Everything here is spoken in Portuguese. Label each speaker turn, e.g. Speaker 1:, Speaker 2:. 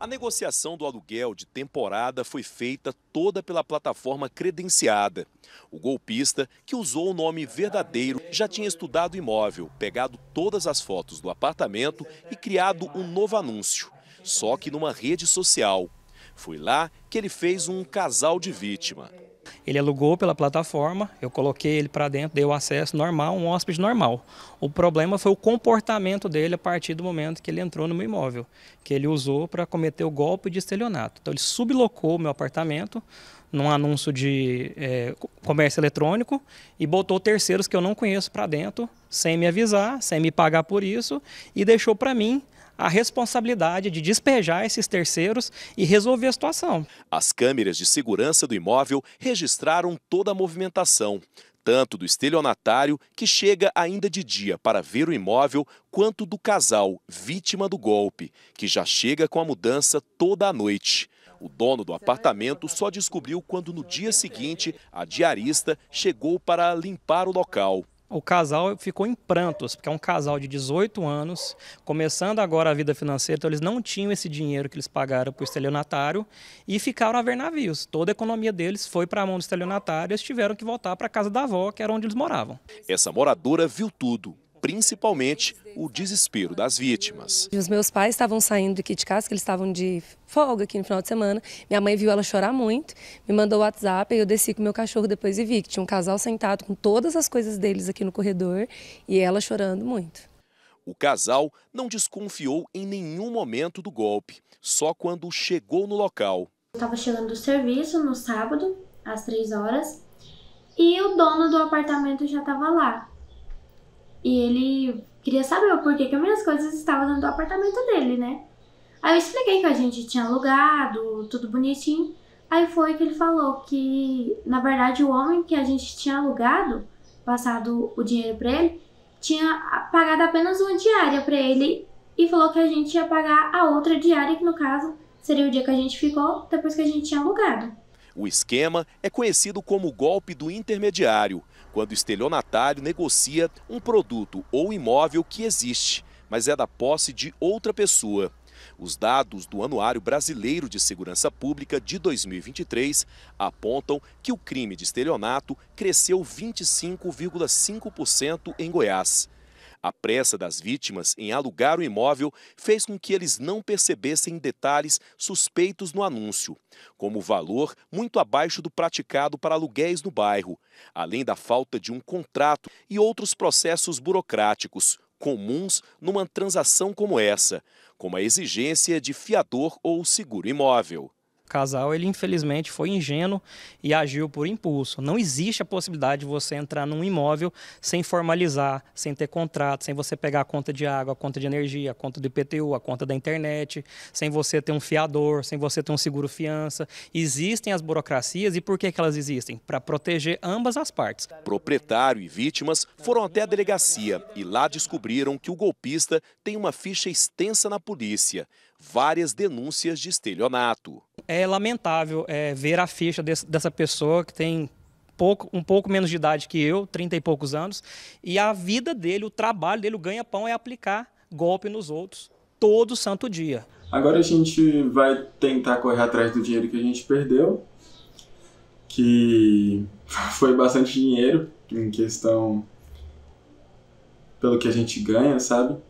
Speaker 1: A negociação do aluguel de temporada foi feita toda pela plataforma credenciada. O golpista, que usou o nome verdadeiro, já tinha estudado o imóvel, pegado todas as fotos do apartamento e criado um novo anúncio. Só que numa rede social. Foi lá que ele fez um casal de vítima.
Speaker 2: Ele alugou pela plataforma, eu coloquei ele para dentro, dei o acesso normal, um hóspede normal. O problema foi o comportamento dele a partir do momento que ele entrou no meu imóvel, que ele usou para cometer o golpe de estelionato. Então ele sublocou o meu apartamento num anúncio de é, comércio eletrônico e botou terceiros que eu não conheço para dentro, sem me avisar, sem me pagar por isso, e deixou para mim a responsabilidade de despejar
Speaker 1: esses terceiros e resolver a situação. As câmeras de segurança do imóvel registraram toda a movimentação tanto do estelionatário, que chega ainda de dia para ver o imóvel, quanto do casal, vítima do golpe, que já chega com a mudança toda a noite. O dono do apartamento só descobriu quando, no dia seguinte, a diarista chegou para limpar o local
Speaker 2: o casal ficou em prantos, porque é um casal de 18 anos, começando agora a vida financeira, então eles não tinham esse dinheiro que eles pagaram para o estelionatário e ficaram a ver navios. Toda a economia deles foi para a mão do
Speaker 1: estelionatário e eles tiveram que voltar para a casa da avó, que era onde eles moravam. Essa moradora viu tudo principalmente o desespero das vítimas.
Speaker 2: Os meus pais estavam saindo aqui de casa, que eles estavam de folga aqui no final de semana. Minha mãe viu ela chorar muito, me mandou o WhatsApp, e eu desci com meu cachorro depois e vi que tinha um casal sentado com todas as coisas deles aqui no corredor e ela
Speaker 3: chorando muito.
Speaker 1: O casal não desconfiou em nenhum momento do golpe, só quando chegou no local.
Speaker 3: estava chegando do serviço no sábado, às três horas, e o dono do apartamento já estava lá. E ele queria saber o porquê que as minhas coisas estavam dentro do apartamento dele, né? Aí eu expliquei que a gente tinha alugado, tudo bonitinho. Aí foi que ele falou que, na verdade, o homem que a gente tinha alugado, passado o dinheiro para ele, tinha pagado apenas uma diária para ele e falou que a gente ia pagar a outra diária, que no caso seria o dia que a gente ficou depois que a gente tinha alugado.
Speaker 1: O esquema é conhecido como golpe do intermediário, quando o estelionatário negocia um produto ou imóvel que existe, mas é da posse de outra pessoa. Os dados do Anuário Brasileiro de Segurança Pública de 2023 apontam que o crime de estelionato cresceu 25,5% em Goiás. A pressa das vítimas em alugar o imóvel fez com que eles não percebessem detalhes suspeitos no anúncio, como o valor muito abaixo do praticado para aluguéis no bairro, além da falta de um contrato e outros processos burocráticos comuns numa transação como essa, como a exigência de fiador ou seguro imóvel
Speaker 2: casal, ele infelizmente foi ingênuo e agiu por impulso. Não existe a possibilidade de você entrar num imóvel sem formalizar, sem ter contrato, sem você pegar a conta de água, a conta de energia, a conta do IPTU, a conta da internet, sem você ter um fiador, sem você ter um seguro fiança. Existem as burocracias e por que, que elas existem?
Speaker 1: Para proteger ambas as partes. Proprietário e vítimas foram até a delegacia e lá descobriram que o golpista tem uma ficha extensa na polícia, várias denúncias de estelionato
Speaker 2: é lamentável é, ver a ficha desse, dessa pessoa que tem pouco, um pouco menos de idade que eu, 30 e poucos anos, e a vida dele, o trabalho dele, o ganha-pão é aplicar golpe nos outros todo santo dia. Agora a
Speaker 1: gente vai tentar correr atrás do dinheiro que a gente perdeu, que foi bastante dinheiro em questão pelo que a gente ganha, sabe?